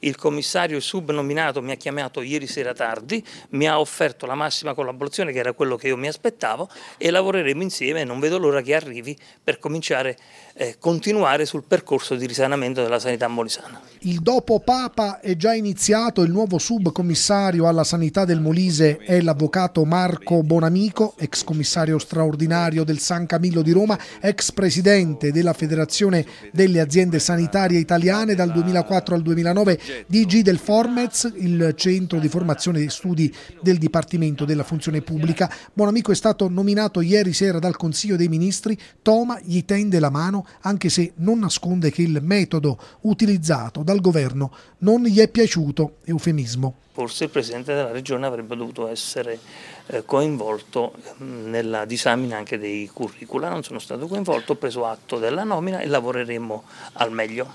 il commissario subnominato mi ha chiamato ieri sera tardi, mi ha offerto la massima collaborazione che era quello che io mi aspettavo e lavoreremo insieme non vedo l'ora che arrivi per cominciare eh, continuare sul percorso di risanamento della sanità molisana. Il dopo Papa è già iniziato, il nuovo subcommissario alla sanità del Molise è l'avvocato Marco Bonamico, ex commissario straordinario del San Camillo di Roma, ex presidente della Federazione delle aziende sanitarie italiane dal 2004 al 2009 DG del Formez, il centro di formazione e studi del Dipartimento della Funzione Pubblica. Buon amico, è stato nominato ieri sera dal Consiglio dei Ministri. Toma gli tende la mano, anche se non nasconde che il metodo utilizzato dal governo non gli è piaciuto. Eufemismo. Forse il Presidente della Regione avrebbe dovuto essere eh, coinvolto mm, nella disamina anche dei curricula. Non sono stato coinvolto, ho preso atto della nomina e lavoreremo al meglio.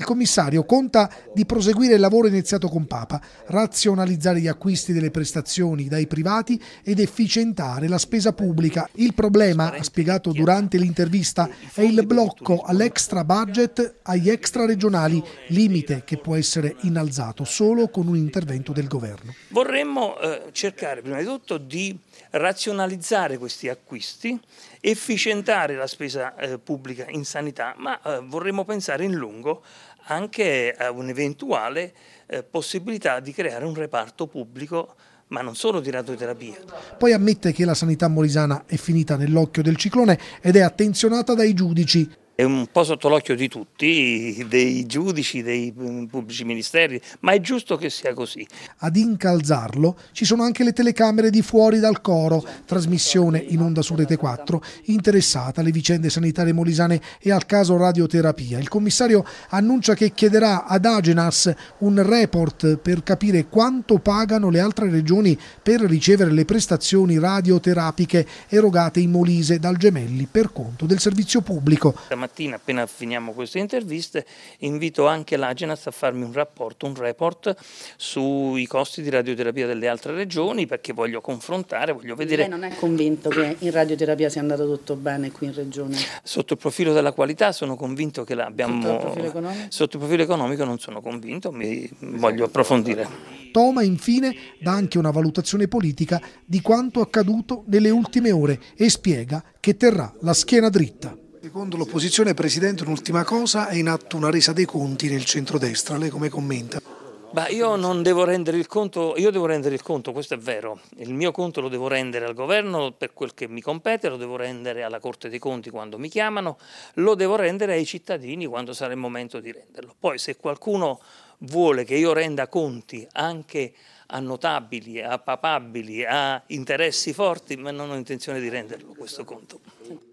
Il commissario conta di proseguire il lavoro iniziato con Papa, razionalizzare gli acquisti delle prestazioni dai privati ed efficientare la spesa pubblica. Il problema, ha spiegato durante l'intervista, è il blocco all'extra budget agli extra regionali, limite che può essere innalzato solo con un intervento del governo. Vorremmo eh, cercare prima di tutto di razionalizzare questi acquisti, efficientare la spesa eh, pubblica in sanità, ma eh, vorremmo pensare in lungo anche a un'eventuale eh, possibilità di creare un reparto pubblico ma non solo di radioterapia. Poi ammette che la sanità morisana è finita nell'occhio del ciclone ed è attenzionata dai giudici è un po' sotto l'occhio di tutti, dei giudici, dei mm, pubblici ministeri, ma è giusto che sia così. Ad incalzarlo ci sono anche le telecamere di fuori dal coro, trasmissione in onda su Rete 4, interessata alle vicende sanitarie molisane e al caso radioterapia. Il commissario annuncia che chiederà ad Agenas un report per capire quanto pagano le altre regioni per ricevere le prestazioni radioterapiche erogate in Molise dal Gemelli per conto del servizio pubblico mattina, appena finiamo queste interviste, invito anche l'Agenas a farmi un rapporto, un report sui costi di radioterapia delle altre regioni perché voglio confrontare, voglio vedere... Lei non è convinto che in radioterapia sia andato tutto bene qui in regione? Sotto il profilo della qualità sono convinto che l'abbiamo... Sotto il profilo economico? Sotto il profilo economico non sono convinto, mi esatto. voglio approfondire. Toma infine dà anche una valutazione politica di quanto accaduto nelle ultime ore e spiega che terrà la schiena dritta. Secondo l'opposizione, Presidente, un'ultima cosa, è in atto una resa dei conti nel centrodestra, lei come commenta? Bah, io non devo rendere il conto, io devo rendere il conto, questo è vero, il mio conto lo devo rendere al governo per quel che mi compete, lo devo rendere alla Corte dei Conti quando mi chiamano, lo devo rendere ai cittadini quando sarà il momento di renderlo. Poi se qualcuno vuole che io renda conti anche a notabili, a papabili, a interessi forti, ma non ho intenzione di renderlo questo conto.